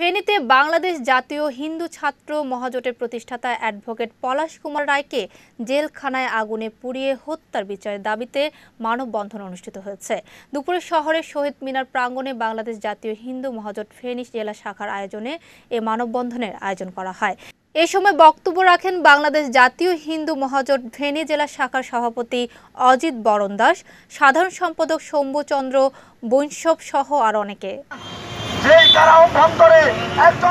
ফেনীতে বাংলাদেশ জাতীয় হিন্দু ছাত্র মহাজোটের প্রতিষ্ঠাতা অ্যাডভোকেট পলাশ কুমার রায়কে জেলখানায় আগুনে পুড়িয়ে হত্যার বিচারের দাবিতে মানববন্ধন অনুষ্ঠিত হয়েছে দুপুরে শহরের শহীদ মিনার প্রাঙ্গণে বাংলাদেশ জাতীয় হিন্দু মহাজোট ফেনী জেলা শাখার আয়োজনে এ মানববন্ধনের আয়োজন করা হয় এ সময় বক্তব্য রাখেন বাংলাদেশ জাতীয় হিন্দু মহাজোট ভেনী জেলা শাখার সভাপতি অজিত বরণ দাস সাধারণ সম্পাদক শম্ভুচন্দ্র বৈশব সহ আর অনেকে যেই কারা অভ্যন্তরে একজন